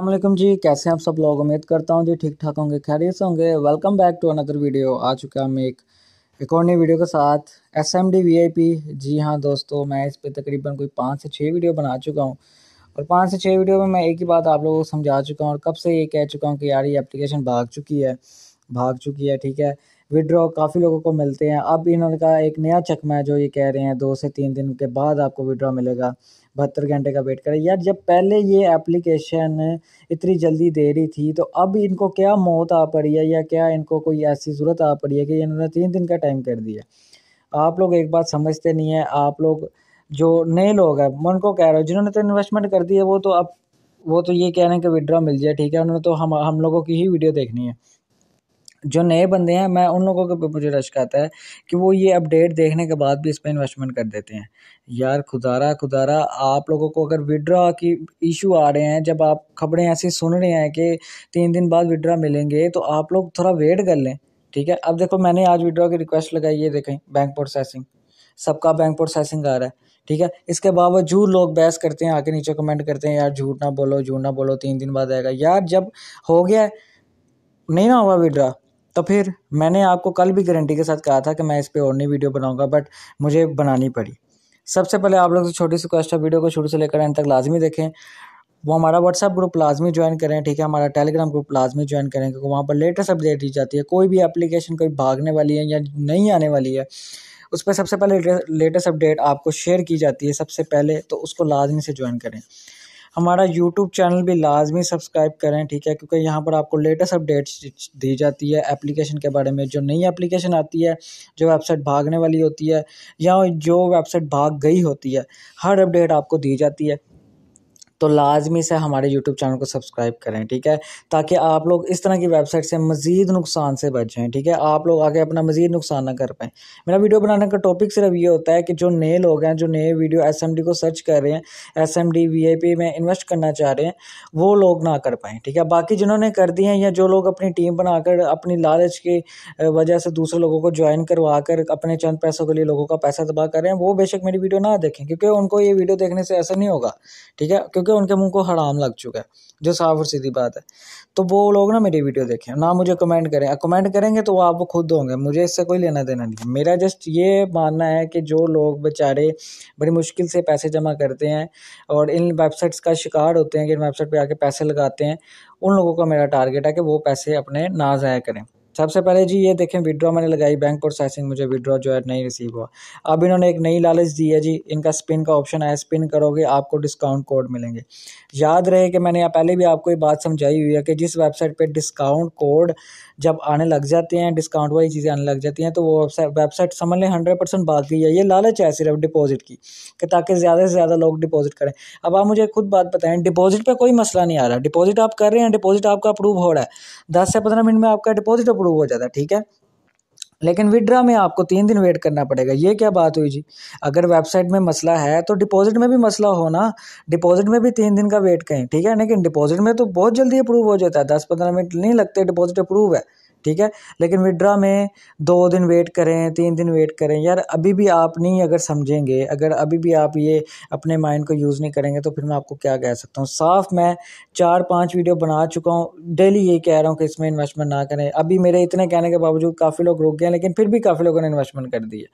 अल्लाम जी कैसे हैं आप सब लोग उम्मीद करता हूँ जी ठीक ठाक होंगे खैरियत से होंगे welcome back to another video आ चुका हम एक एक और नई वीडियो के साथ S M D V I P जी हाँ दोस्तों मैं इस पर तकरीबन कोई पाँच से छः वीडियो बना चुका हूँ और पाँच से छः वीडियो में मैं एक ही बात आप लोगों को समझा चुका हूँ और कब से ये कह चुका हूँ कि यार ये एप्लीकेशन भाग चुकी है भाग चुकी है ठीक है विड्रॉ काफ़ी लोगों को मिलते हैं अब इन्होंने कहा एक नया चकमा है जो ये कह रहे हैं दो से तीन दिन के बाद आपको विड्रॉ मिलेगा बहत्तर घंटे का वेट करें यार जब पहले ये एप्लीकेशन इतनी जल्दी दे रही थी तो अब इनको क्या मौत आ पड़ी है या क्या इनको कोई ऐसी ज़रूरत आ पड़ी है कि इन्होंने तीन दिन का टाइम कर दिया आप लोग एक बात समझते नहीं है आप लोग जो नए लोग हैं मैं उनको कह रहा हूँ जिन्होंने तो इन्वेस्टमेंट कर दी है वो तो अब वो तो ये कह रहे हैं कि विड्रॉ मिल जाए ठीक है उन्होंने तो हम हम लोगों की ही वीडियो देखनी है जो नए बंदे हैं मैं उन लोगों के मुझे रश आता है कि वो ये अपडेट देखने के बाद भी इस पर इन्वेस्टमेंट कर देते हैं यार खुदारा खुदारा आप लोगों को अगर विड्रा की इशू आ रहे हैं जब आप खबरें ऐसी सुन रहे हैं कि तीन दिन बाद विड्रा मिलेंगे तो आप लोग थोड़ा वेट कर लें ठीक है अब देखो मैंने आज विड्रा की रिक्वेस्ट लगाई ये देखें बैंक प्रोसेसिंग सबका बैंक प्रोसेसिंग आ रहा है ठीक है इसके बावजूद लोग बहस करते हैं आके नीचे कमेंट करते हैं यार झूठ ना बोलो झूठ ना बोलो तीन दिन बाद आएगा यार जब हो गया नहीं ना हुआ विड्रा तो फिर मैंने आपको कल भी गारंटी के साथ कहा था कि मैं इस पर और नहीं वीडियो बनाऊँगा बट मुझे बनानी पड़ी सबसे पहले आप लोग से छोटी सी क्वेश्चन वीडियो को शुरू से लेकर एंड तक लाजमी देखें वो हमारा व्हाट्सअप ग्रुप लाजमी ज्वाइन करें ठीक है हमारा टेलीग्राम ग्रुप लाजमी ज्वाइन करें क्योंकि वहाँ पर लेटेस्ट अपडेट दी जाती है कोई भी एप्लीकेशन कोई भागने वाली है या नहीं आने वाली है उस पर सबसे पहले लेटेस्ट अपडेट आपको शेयर की जाती है सबसे पहले तो उसको लाजमी से ज्वाइन करें हमारा यूट्यूब चैनल भी लाजमी सब्सक्राइब करें ठीक है क्योंकि यहाँ पर आपको लेटेस्ट अपडेट्स दी जाती है एप्लीकेशन के बारे में जो नई एप्लीकेशन आती है जो वेबसाइट भागने वाली होती है या जो वेबसाइट भाग गई होती है हर अपडेट आपको दी जाती है तो लाजमी से हमारे यूट्यूब चैनल को सब्सक्राइब करें ठीक है ताकि आप लोग इस तरह की वेबसाइट से मज़ीद नुकसान से बचें ठीक है आप लोग आगे अपना मज़ीद नुकसान ना कर पाएँ मेरा वीडियो बनाने का टॉपिक सिर्फ ये होता है कि जो नए लोग हैं जो नए वीडियो एस को सर्च कर रहे हैं एस एम में इन्वेस्ट करना चाह रहे हैं वो लोग ना कर पाएँ ठीक है बाकी जिन्होंने कर दी हैं या जो लोग अपनी टीम बनाकर अपनी लालच की वजह से दूसरे लोगों को ज्वाइन करवा कर अपने चंद पैसों के लिए लोगों का पैसा तबाह कर रहे हैं वो बेशक मेरी वीडियो ना देखें क्योंकि उनको ये वीडियो देखने से ऐसा नहीं होगा ठीक है क्योंकि चुके तो हैं उनके मुंह को हराम लग चुका है जो साफ और सीधी बात है तो वो लोग ना मेरी वीडियो देखें ना मुझे कमेंट करें कमेंट करेंगे तो वो आप खुद होंगे मुझे इससे कोई लेना देना नहीं है मेरा जस्ट ये मानना है कि जो लोग बेचारे बड़ी मुश्किल से पैसे जमा करते हैं और इन वेबसाइट्स का शिकार होते हैं कि इन वेबसाइट पर आके पैसे लगाते हैं उन लोगों का मेरा टारगेट है कि वो पैसे अपने ना ज़ाया करें सबसे पहले जी ये देखें विड्रॉ मैंने लगाई बैंक प्रोसेसिंग मुझे विड्रॉ जो है नहीं रिसीव हुआ अब इन्होंने एक नई लालच दी है जी इनका स्पिन का ऑप्शन आया स्पिन करोगे आपको डिस्काउंट कोड मिलेंगे याद रहे कि मैंने यहाँ पहले भी आपको ये बात समझाई हुई है कि जिस वेबसाइट पर डिस्काउंट कोड जब आने लग जाते हैं डिस्काउंट वाली चीज़ें आने लग जाती हैं तो वो वेबसाइट समझ लें हंड्रेड परसेंट बात की है ये लालच है सिर्फ डिपॉजिट की कि ताकि ज़्यादा से ज़्यादा लोग डिपॉजिट करें अब आप मुझे खुद बात बताएं डिपॉजिट पर कोई मसला नहीं आ रहा डिपॉजिट आप कर रहे हैं डिपॉजिट आपका अप्रूव हो रहा है दस से पंद्रह मिनट में आपका डिपॉजिट अप्रूव हो जाता है ठीक है लेकिन विड्रा में आपको तीन दिन वेट करना पड़ेगा ये क्या बात हुई जी अगर वेबसाइट में मसला है तो डिपॉजिट में भी मसला हो ना डिपॉजिट में भी तीन दिन का वेट करें ठीक है लेकिन डिपॉजिट में तो बहुत जल्दी अप्रूव हो जाता है दस पंद्रह मिनट नहीं लगते डिपॉजिट अप्रूव है ठीक है लेकिन विड्रा में दो दिन वेट करें तीन दिन वेट करें यार अभी भी आप नहीं अगर समझेंगे अगर अभी भी आप ये अपने माइंड को यूज़ नहीं करेंगे तो फिर मैं आपको क्या कह सकता हूँ साफ मैं चार पाँच वीडियो बना चुका हूँ डेली यही कह रहा हूँ कि इसमें इन्वेस्टमेंट ना करें अभी मेरे इतने कहने के बावजूद काफ़ी लोग रुक गए लेकिन फिर भी काफ़ी लोगों ने इन्वेस्टमेंट कर दी है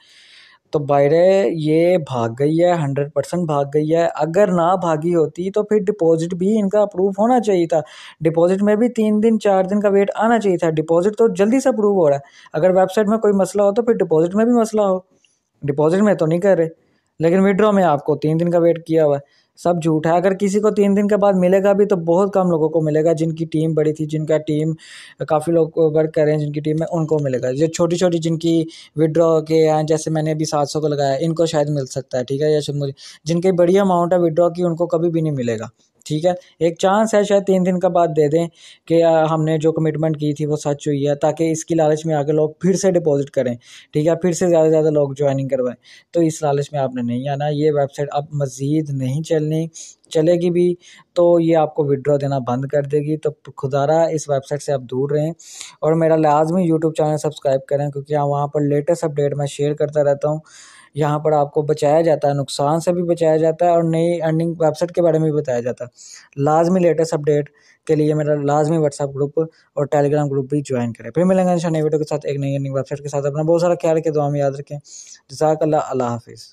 तो बायरे ये भाग गई है हंड्रेड परसेंट भाग गई है अगर ना भागी होती तो फिर डिपॉजिट भी इनका अप्रूव होना चाहिए था डिपॉजिट में भी तीन दिन चार दिन का वेट आना चाहिए था डिपॉजिट तो जल्दी से अप्रूव हो रहा है अगर वेबसाइट में कोई मसला हो तो फिर डिपॉजिट में भी मसला हो डिपॉजिट में तो नहीं कर रहे लेकिन विड्रॉ में आपको तीन दिन का वेट किया हुआ है सब झूठ है अगर किसी को तीन दिन के बाद मिलेगा भी तो बहुत कम लोगों को मिलेगा जिनकी टीम बड़ी थी जिनका टीम काफ़ी लोग वर्क कर रहे हैं जिनकी टीम में उनको मिलेगा जो छोटी छोटी जिनकी विड्रॉ के हैं जैसे मैंने अभी सात सौ को लगाया इनको शायद मिल सकता है ठीक है या जिनकी बड़ी अमाउंट है विड्रॉ की उनको कभी भी नहीं मिलेगा ठीक है एक चांस है शायद तीन दिन का बाद दे दें कि हमने जो कमिटमेंट की थी वो सच हुई है ताकि इसकी लालच में आकर लोग फिर से डिपॉजिट करें ठीक है फिर से ज़्यादा से ज़्यादा लोग ज्वाइनिंग करवाएं तो इस लालच में आपने नहीं आना ये वेबसाइट अब मज़ीद नहीं चलनी चलेगी भी तो ये आपको विड्रॉ देना बंद कर देगी तो खुदारा इस वेबसाइट से आप दूर रहें और मेरा लाजमी यूट्यूब चैनल सब्सक्राइब करें क्योंकि हाँ, वहाँ पर लेटेस्ट अपडेट मैं शेयर करता रहता हूँ यहाँ पर आपको बचाया जाता है नुकसान से भी बचाया जाता है और नई अर्निंग वेबसाइट के बारे में भी बताया जाता है लाजमी लेटेस्ट अपडेट के लिए मेरा लाजमी व्हाट्सअप ग्रुप और टेलीग्राम ग्रुप भी ज्वाइन करें फिर मिलेंगे नई वीडियो के साथ एक नई अर्निंग वेबसाइट के साथ अपना बहुत सारा ख्याल के दुआ में याद रखें जजाक अल्लाह हाफिज़